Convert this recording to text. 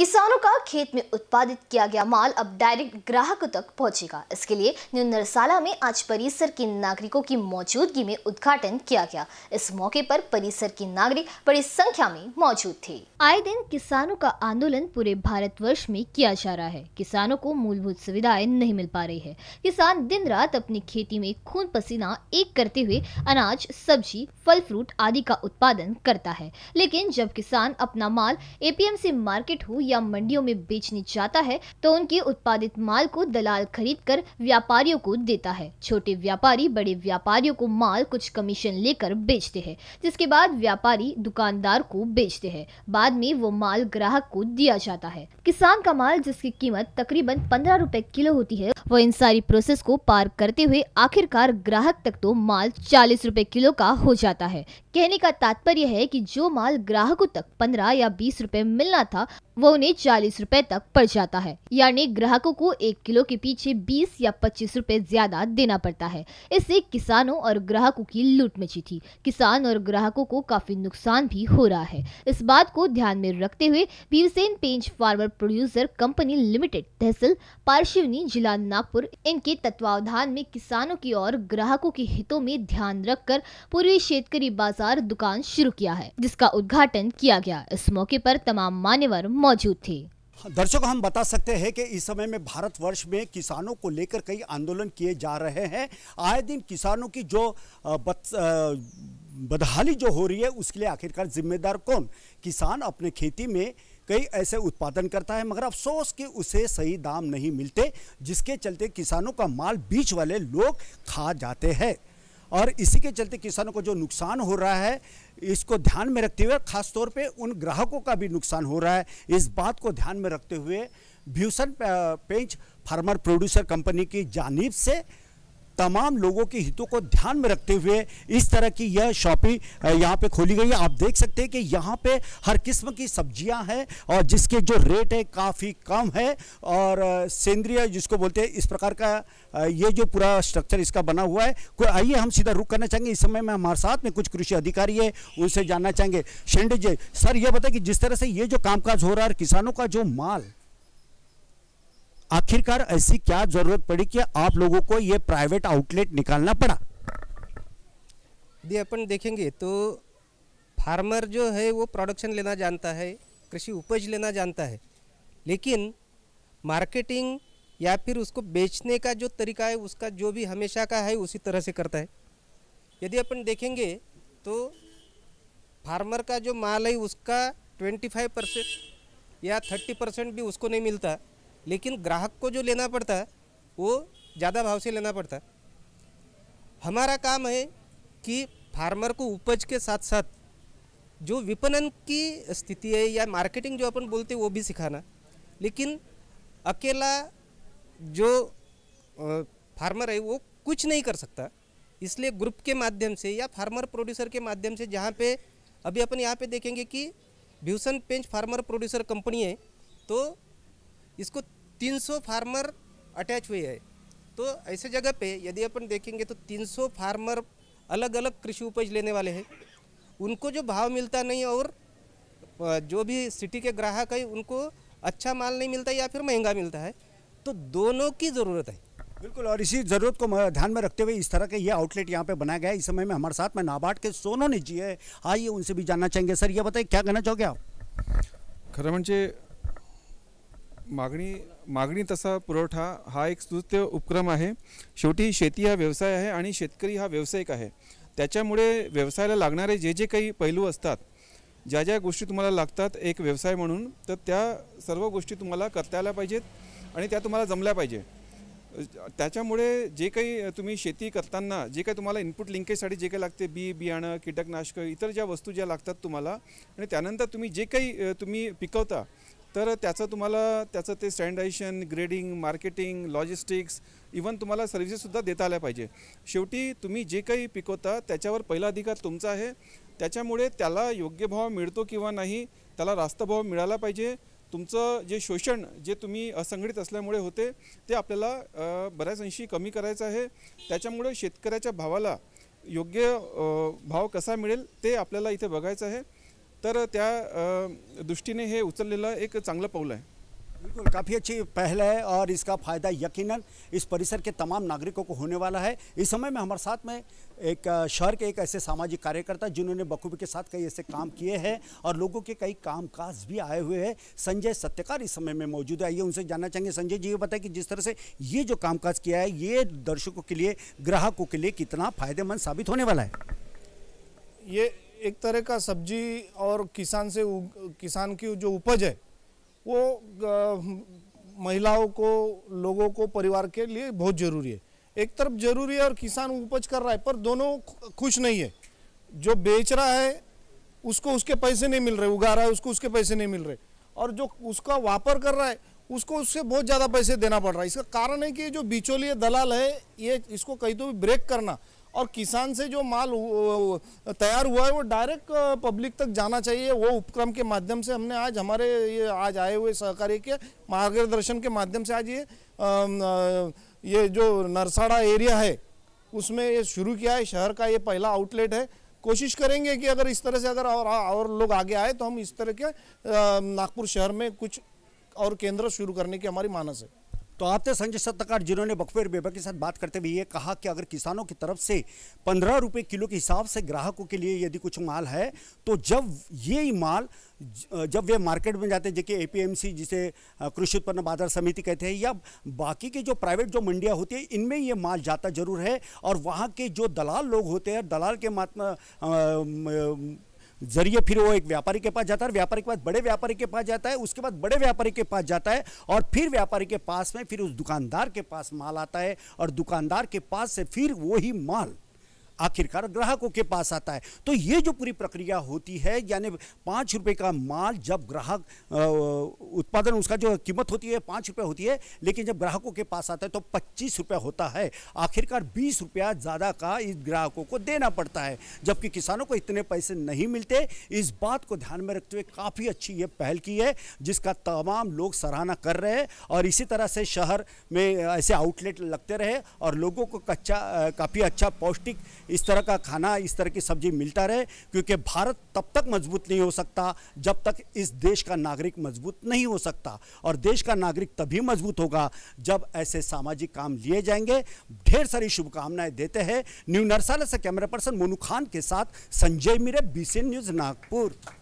किसानों का खेत में उत्पादित किया गया माल अब डायरेक्ट ग्राहकों तक पहुंचेगा इसके लिए न्यू नरसाला में आज परिसर के नागरिकों की मौजूदगी में उद्घाटन किया गया इस मौके पर परिसर के नागरिक बड़ी संख्या में मौजूद थे आए दिन किसानों का आंदोलन पूरे भारत वर्ष में किया जा रहा है किसानों को मूलभूत सुविधाएं नहीं मिल पा रही है किसान दिन रात अपनी खेती में खून पसीना एक करते हुए अनाज सब्जी फल फ्रूट आदि का उत्पादन करता है लेकिन जब किसान अपना माल एपीएमसी मार्केट हो या मंडियों में बेचने जाता है तो उनके उत्पादित माल को दलाल खरीद कर व्यापारियों को देता है छोटे व्यापारी बड़े व्यापारियों को माल कुछ कमीशन लेकर बेचते हैं जिसके बाद व्यापारी दुकानदार को बेचते हैं बाद में वो माल ग्राहक को दिया जाता है किसान का माल जिसकी कीमत तकरीबन पंद्रह रूपए किलो होती है वो इन सारी प्रोसेस को पार करते हुए आखिरकार ग्राहक तक तो माल चालीस रूपए किलो का हो जाता है कहने का तात्पर्य है कि जो माल ग्राहकों तक 15 या 20 रुपए मिलना था वो उन्हें 40 रुपए तक पड़ जाता है यानी ग्राहकों को एक किलो के पीछे 20 या 25 रुपए ज्यादा देना पड़ता है इससे किसानों और ग्राहकों की लूट मची थी किसान और ग्राहकों को काफी नुकसान भी हो रहा है इस बात को ध्यान में रखते हुए Bhimsen Pench farmer producer company limited तहसील पार्शिवनी जिला नागपुर इनके तत्वावधान में किसानों की और ग्राहकों के हितों में ध्यान रखकर पूर्वी शेतकारी बाजार बाजार दुकान शुरू किया है जिसका उद्घाटन किया गया इस मौके पर तमाम मान्यवर मौजूद थे दर्शकों हम बता सकते हैं कि इस समय में भारतवर्ष में किसानों को लेकर कई आंदोलन किए जा रहे हैं आए दिन किसानों की जो बत, बदहाली जो हो रही है उसके लिए आखिरकार जिम्मेदार कौन किसान अपने खेती में कई ऐसे उत्पादन करता है मगर अफसोस कि उसे सही दाम नहीं मिलते जिसके चलते किसानों का माल बीच वाले लोग खा जाते हैं और इसी के चलते किसानों को जो नुकसान हो रहा है इसको ध्यान में रखते हुए खासतौर पे उन ग्राहकों का भी नुकसान हो रहा है इस बात को ध्यान में रखते हुए Bhimsen Pench farmer producer company की जानीब से तमाम लोगों के हितों को ध्यान में रखते हुए इस तरह की यह शॉपिंग यहाँ पे खोली गई है आप देख सकते हैं कि यहाँ पे हर किस्म की सब्जियाँ हैं और जिसके जो रेट है काफ़ी कम है और सेंद्रीय जिसको बोलते हैं इस प्रकार का ये जो पूरा स्ट्रक्चर इसका बना हुआ है कोई आइए हम सीधा रुक करना चाहेंगे इस समय में हमारे साथ में कुछ कृषि अधिकारी है उनसे जानना चाहेंगे शेंडे जी सर ये बताए कि जिस तरह से ये जो कामकाज हो रहा है किसानों का जो माल आखिरकार ऐसी क्या जरूरत पड़ी कि आप लोगों को ये प्राइवेट आउटलेट निकालना पड़ा यदि अपन देखेंगे तो फार्मर जो है वो प्रोडक्शन लेना जानता है कृषि उपज लेना जानता है लेकिन मार्केटिंग या फिर उसको बेचने का जो तरीका है उसका जो भी हमेशा का है उसी तरह से करता है यदि अपन देखेंगे तो फार्मर का जो माल है उसका 25 परसेंट या 30 परसेंट भी उसको नहीं मिलता लेकिन ग्राहक को जो लेना पड़ता है वो ज़्यादा भाव से लेना पड़ता है हमारा काम है कि फार्मर को उपज के साथ साथ जो विपणन की स्थिति है या मार्केटिंग जो अपन बोलते हैं वो भी सिखाना लेकिन अकेला जो फार्मर है वो कुछ नहीं कर सकता इसलिए ग्रुप के माध्यम से या फार्मर प्रोड्यूसर के माध्यम से जहाँ पे अभी अपन यहाँ पे देखेंगे कि Bhimsen Pench farmer producer company है तो इसको 300 फार्मर अटैच हुए हैं तो ऐसे जगह पे यदि अपन देखेंगे तो 300 फार्मर अलग अलग कृषि उपज लेने वाले हैं उनको जो भाव मिलता नहीं और जो भी सिटी के ग्राहक है उनको अच्छा माल नहीं मिलता या फिर महंगा मिलता है तो दोनों की ज़रूरत है बिल्कुल और इसी ज़रूरत को ध्यान में रखते हुए इस तरह के ये आउटलेट यहाँ पे बनाया गया है इस समय में हमारे साथ में नाबार्ड के सोनो ने जी है आइए उनसे भी जानना चाहेंगे सर ये बताइए क्या कहना चाहोगे आप मन जी मागणी मागणी तसा पुरवठा हा एक स्तुत्य उपक्रम आहे शेवटी शेती हा व्यवसाय आहे आणि शेतकरी हा व्यावसायिक आहे त्याच्यामुळे व्यवसायाला लागणारे जे जे काही पैलू असतात ज्या ज्या गोष्टी तुम्हाला लागतात एक व्यवसाय म्हणून तर त्या सर्व गोष्टी तुम्हाला करता आल्या पाहिजेत आणि त्या तुम्हाला जमल्या पाहिजे त्याच्यामुळे जे काही तुम्ही शेती करताना जे काही तुम्हाला इनपुट लिंकेजसाठी जे काही लागते बी बियाणं कीटकनाशकं इतर ज्या वस्तू ज्या लागतात तुम्हाला आणि त्यानंतर तुम्ही जे काही तुम्ही पिकवता तर त्याचं तुम्हाला त्याचं ते standardization grading marketing logistics even तुम्हाला सर्व्हिसेससुद्धा देता आल्या पाहिजे शेवटी तुम्ही जे काही पिकवता त्याच्यावर पहिला अधिकार तुमचा आहे त्याच्यामुळे त्याला योग्य भाव मिळतो किंवा नाही त्याला रास्त भाव मिळाला पाहिजे तुमचं जे शोषण जे तुम्ही असंघटित असल्यामुळे होते ते आपल्याला बऱ्याच अंशी कमी करायचं आहे त्याच्यामुळे शेतकऱ्याच्या भावाला योग्य भाव कसा मिळेल ते आपल्याला इथे बघायचं आहे तर त्या दृष्टि ने उचल एक चांगल पाऊल है बिल्कुल काफ़ी अच्छी पहल है और इसका फ़ायदा यकीनन इस परिसर के तमाम नागरिकों को होने वाला है इस समय में हमारे साथ में एक शहर के एक ऐसे सामाजिक कार्यकर्ता जिन्होंने बखूबी के साथ कई ऐसे काम किए हैं और लोगों के कई काम काज भी आए हुए हैं संजय सत्यकार इस समय में मौजूद है ये उनसे जानना चाहेंगे संजय जी ये बताए कि जिस तरह से ये जो काम किया है ये दर्शकों के लिए ग्राहकों के लिए कितना फ़ायदेमंद साबित होने वाला है ये एक तरह का सब्जी और किसान से किसान की जो उपज है वो महिलाओं को लोगों को परिवार के लिए बहुत ज़रूरी है एक तरफ जरूरी है और किसान उपज कर रहा है पर दोनों खुश नहीं है जो बेच रहा है उसको उसके पैसे नहीं मिल रहे उगा रहा है उसको उसके पैसे नहीं मिल रहे और जो उसका वापर कर रहा है उसको उससे बहुत ज़्यादा पैसे देना पड़ रहा है इसका कारण है कि जो बिचौलिया दलाल है ये इसको कहीं तो भी ब्रेक करना और किसान से जो माल तैयार हुआ है वो डायरेक्ट पब्लिक तक जाना चाहिए वो उपक्रम के माध्यम से हमने आज हमारे ये आज आए हुए सहकारी के मार्गदर्शन के माध्यम से आज ये ये जो नरसाड़ा एरिया है उसमें ये शुरू किया है शहर का ये पहला आउटलेट है कोशिश करेंगे कि अगर इस तरह से अगर और और लोग आगे आए तो हम इस तरह के नागपुर शहर में कुछ और केंद्र शुरू करने की हमारी मानस है तो आपसे संजय सत्ताकार जिन्होंने बकफेर बेबा के साथ बात करते हुए ये कहा कि अगर किसानों की तरफ से पंद्रह रुपये किलो के हिसाब से ग्राहकों के लिए यदि कुछ माल है तो जब ये माल जब वे मार्केट में जाते हैं पी एम सी जिसे कृषि उत्पन्न बाजार समिति कहते हैं या बाकी के जो प्राइवेट जो मंडियाँ होती है इनमें ये माल जाता जरूर है और वहाँ के जो दलाल लोग होते हैं दलाल के मात्रा जरिए फिर वो एक व्यापारी के पास जाता है व्यापारी के पास बड़े व्यापारी के पास जाता है उसके बाद बड़े व्यापारी के पास जाता है और फिर व्यापारी के पास में फिर उस दुकानदार के पास माल आता है और दुकानदार के पास से फिर वही माल आखिरकार ग्राहकों के पास आता है तो ये जो पूरी प्रक्रिया होती है यानी पाँच रुपये का माल जब ग्राहक उत्पादन उसका जो कीमत होती है पाँच रुपये होती है लेकिन जब ग्राहकों के पास आता है तो पच्चीस रुपये होता है आखिरकार बीस रुपया ज़्यादा का इस ग्राहकों को देना पड़ता है जबकि किसानों को इतने पैसे नहीं मिलते इस बात को ध्यान में रखते हुए काफ़ी अच्छी ये पहल की है जिसका तमाम लोग सराहना कर रहे हैं और इसी तरह से शहर में ऐसे आउटलेट लगते रहे और लोगों को कच्चा काफ़ी अच्छा पौष्टिक इस तरह का खाना इस तरह की सब्जी मिलता रहे क्योंकि भारत तब तक मजबूत नहीं हो सकता जब तक इस देश का नागरिक मजबूत नहीं हो सकता और देश का नागरिक तभी मजबूत होगा जब ऐसे सामाजिक काम लिए जाएंगे ढेर सारी शुभकामनाएं देते हैं न्यू नरसाला से कैमरा पर्सन मोनू खान के साथ संजय मीरे बीसी न्यूज़ नागपुर